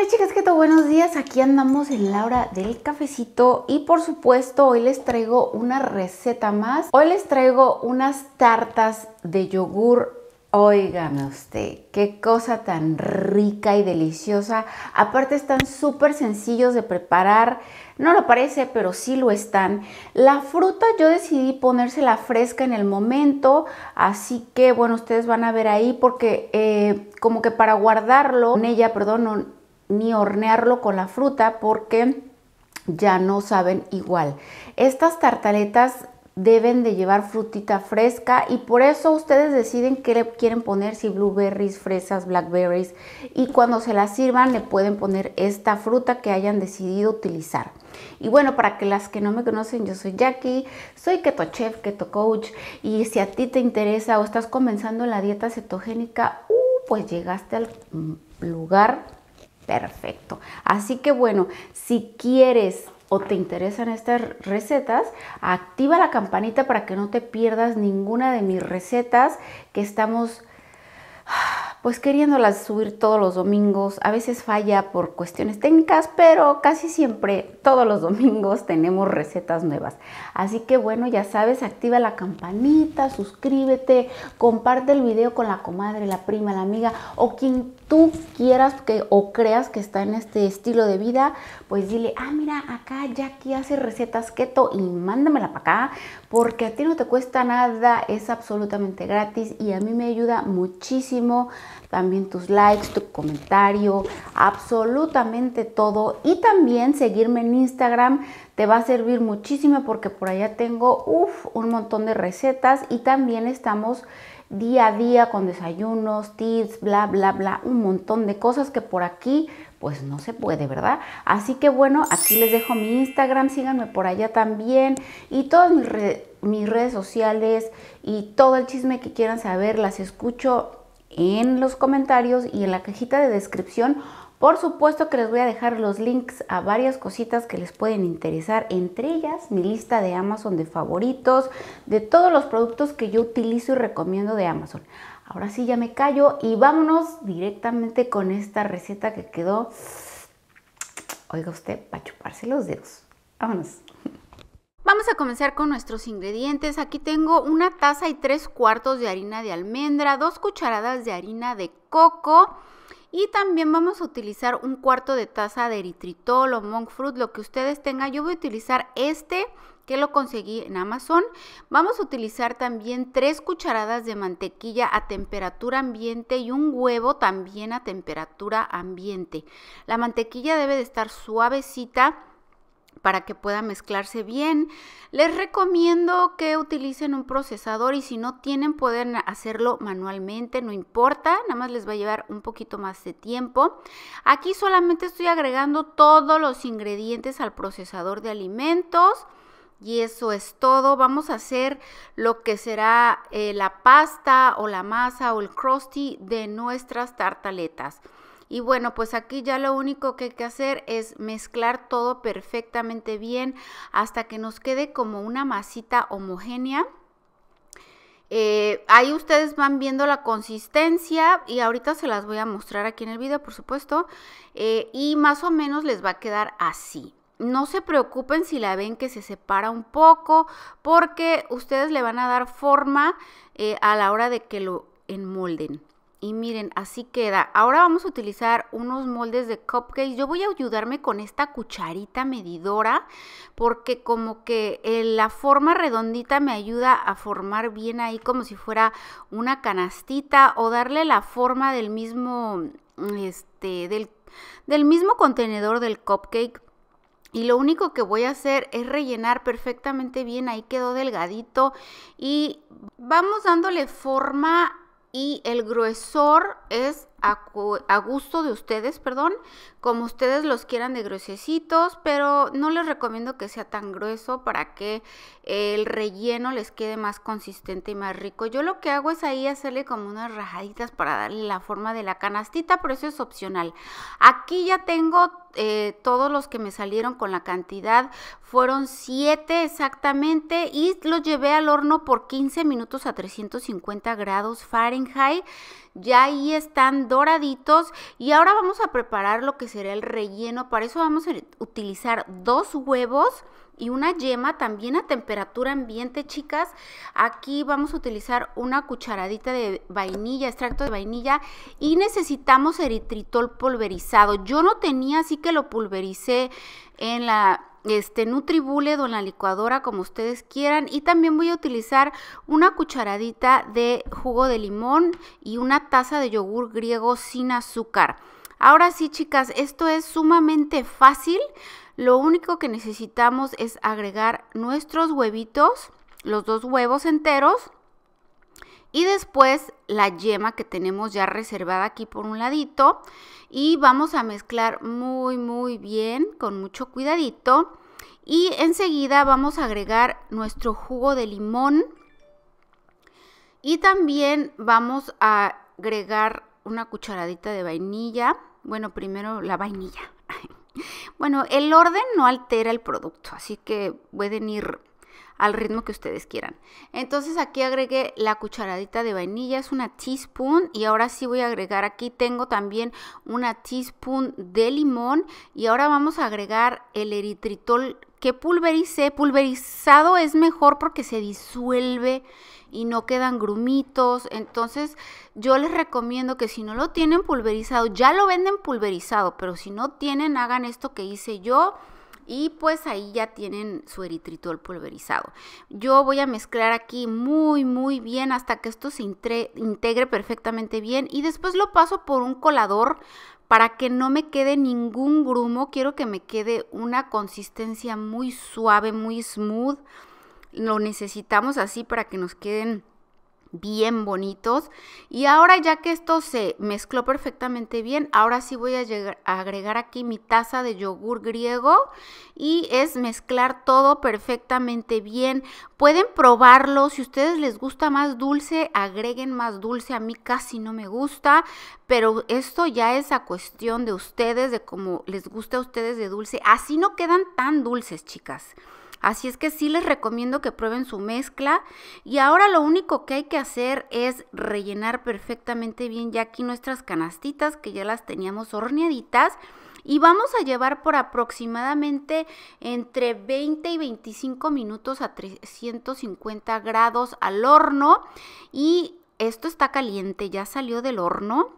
Hola chicas, ¿qué tal? Buenos días, aquí andamos en la hora del cafecito y por supuesto hoy les traigo una receta más. Hoy les traigo unas tartas de yogur Óigame usted, qué cosa tan rica y deliciosa. Aparte están súper sencillos de preparar. No lo parece, pero sí lo están. La fruta yo decidí ponérsela fresca en el momento. Así que, bueno, ustedes van a ver ahí porque eh, como que para guardarlo, con ella, perdón, no, ni hornearlo con la fruta porque ya no saben igual. Estas tartaletas deben de llevar frutita fresca y por eso ustedes deciden qué le quieren poner, si blueberries, fresas, blackberries y cuando se las sirvan le pueden poner esta fruta que hayan decidido utilizar. Y bueno, para que las que no me conocen, yo soy Jackie, soy keto chef, keto coach y si a ti te interesa o estás comenzando la dieta cetogénica, uh, pues llegaste al mm, lugar Perfecto. Así que bueno, si quieres o te interesan estas recetas, activa la campanita para que no te pierdas ninguna de mis recetas que estamos pues queriéndolas subir todos los domingos. A veces falla por cuestiones técnicas, pero casi siempre todos los domingos tenemos recetas nuevas. Así que bueno, ya sabes, activa la campanita, suscríbete, comparte el video con la comadre, la prima, la amiga o quien tú quieras que, o creas que está en este estilo de vida, pues dile, ah, mira, acá Jackie hace recetas keto y mándamela para acá, porque a ti no te cuesta nada, es absolutamente gratis y a mí me ayuda muchísimo también tus likes, tu comentario, absolutamente todo. Y también seguirme en Instagram te va a servir muchísimo porque por allá tengo un montón de recetas y también estamos día a día con desayunos, tips, bla, bla, bla, un montón de cosas que por aquí pues no se puede, ¿verdad? Así que bueno, aquí les dejo mi Instagram, síganme por allá también y todas mis, mis redes sociales y todo el chisme que quieran saber, las escucho en los comentarios y en la cajita de descripción por supuesto que les voy a dejar los links a varias cositas que les pueden interesar, entre ellas mi lista de Amazon de favoritos, de todos los productos que yo utilizo y recomiendo de Amazon. Ahora sí ya me callo y vámonos directamente con esta receta que quedó, oiga usted, para chuparse los dedos. Vámonos. Vamos a comenzar con nuestros ingredientes. Aquí tengo una taza y tres cuartos de harina de almendra, dos cucharadas de harina de coco, y también vamos a utilizar un cuarto de taza de eritritol o monk fruit, lo que ustedes tengan. Yo voy a utilizar este que lo conseguí en Amazon. Vamos a utilizar también tres cucharadas de mantequilla a temperatura ambiente y un huevo también a temperatura ambiente. La mantequilla debe de estar suavecita para que pueda mezclarse bien. Les recomiendo que utilicen un procesador y si no tienen pueden hacerlo manualmente, no importa, nada más les va a llevar un poquito más de tiempo. Aquí solamente estoy agregando todos los ingredientes al procesador de alimentos. Y eso es todo. Vamos a hacer lo que será eh, la pasta o la masa o el crusty de nuestras tartaletas. Y bueno, pues aquí ya lo único que hay que hacer es mezclar todo perfectamente bien hasta que nos quede como una masita homogénea. Eh, ahí ustedes van viendo la consistencia y ahorita se las voy a mostrar aquí en el video, por supuesto. Eh, y más o menos les va a quedar así. No se preocupen si la ven que se separa un poco porque ustedes le van a dar forma eh, a la hora de que lo enmolden. Y miren, así queda. Ahora vamos a utilizar unos moldes de cupcakes. Yo voy a ayudarme con esta cucharita medidora porque como que eh, la forma redondita me ayuda a formar bien ahí como si fuera una canastita o darle la forma del mismo, este, del, del mismo contenedor del cupcake. Y lo único que voy a hacer es rellenar perfectamente bien, ahí quedó delgadito y vamos dándole forma y el gruesor es a, gusto de ustedes, perdón, como ustedes los quieran de gruesecitos, pero no les recomiendo que sea tan grueso para que el relleno les quede más consistente y más rico. Yo lo que hago es ahí hacerle como unas rajaditas para darle la forma de la canastita, pero eso es opcional. Aquí ya tengo eh, todos los que me salieron con la cantidad, fueron 7 exactamente y los llevé al horno por 15 minutos a 350 grados Fahrenheit. Ya ahí están doraditos y ahora vamos a preparar lo que será el relleno. Para eso vamos a utilizar dos huevos y una yema también a temperatura ambiente, chicas. Aquí vamos a utilizar una cucharadita de vainilla, extracto de vainilla y necesitamos eritritol pulverizado. Yo no tenía, así que lo pulvericé en la este nutribullet o en la licuadora como ustedes quieran y también voy a utilizar una cucharadita de jugo de limón y una taza de yogur griego sin azúcar. Ahora sí, chicas, esto es sumamente fácil. Lo único que necesitamos es agregar nuestros huevitos, los dos huevos enteros y después la yema que tenemos ya reservada aquí por un ladito y vamos a mezclar muy muy bien con mucho cuidadito y enseguida vamos a agregar nuestro jugo de limón y también vamos a agregar una cucharadita de vainilla bueno primero la vainilla bueno el orden no altera el producto así que pueden ir al ritmo que ustedes quieran. Entonces aquí agregué la cucharadita de vainilla, es una teaspoon y ahora sí voy a agregar, aquí tengo también una teaspoon de limón y ahora vamos a agregar el eritritol que pulvericé, pulverizado es mejor porque se disuelve y no quedan grumitos. Entonces, yo les recomiendo que si no lo tienen pulverizado, ya lo venden pulverizado, pero si no tienen, hagan esto que hice yo y pues ahí ya tienen su eritritol pulverizado. Yo voy a mezclar aquí muy muy bien hasta que esto se integre perfectamente bien y después lo paso por un colador para que no me quede ningún grumo, quiero que me quede una consistencia muy suave, muy smooth. Lo necesitamos así para que nos queden bien bonitos. Y ahora ya que esto se mezcló perfectamente bien, ahora sí voy a, llegar, a, agregar aquí mi taza de yogur griego y es mezclar todo perfectamente bien. Pueden probarlo, si ustedes les gusta más dulce, agreguen más dulce, a mí casi no me gusta, pero esto ya es a cuestión de ustedes, de cómo les gusta a ustedes de dulce. Así no quedan tan dulces, chicas. Así es que sí les recomiendo que prueben su mezcla y ahora lo único que hay que hacer es rellenar perfectamente bien ya aquí nuestras canastitas que ya las teníamos horneaditas y vamos a llevar por aproximadamente entre 20 y 25 minutos a 350 grados al horno y esto está caliente, ya salió del horno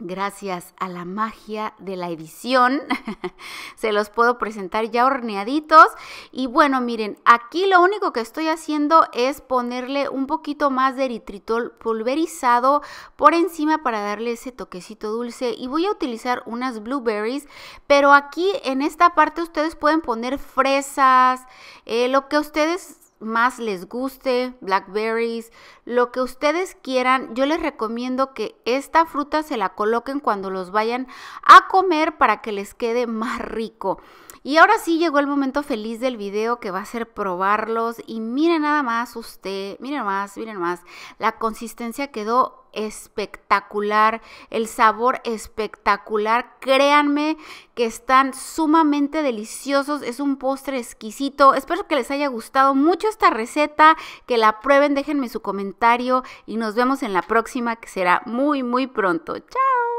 gracias a la magia de la edición, se los puedo presentar ya horneaditos. Y bueno, miren, aquí lo único que estoy haciendo es ponerle un poquito más de eritritol pulverizado por encima para darle ese toquecito dulce. Y voy a utilizar unas blueberries, pero aquí en esta parte ustedes pueden poner fresas, eh, lo que ustedes más les guste, blackberries, lo que ustedes quieran. Yo les recomiendo que esta fruta se la coloquen cuando los vayan a comer para que les quede más rico. Y ahora sí llegó el momento feliz del video que va a ser probarlos y miren nada más usted, miren más, miren más. La consistencia quedó espectacular, el sabor espectacular. Créanme que están sumamente deliciosos, es un postre exquisito. Espero que les haya gustado mucho esta receta, que la prueben, déjenme su comentario y nos vemos en la próxima que será muy muy pronto. Chao.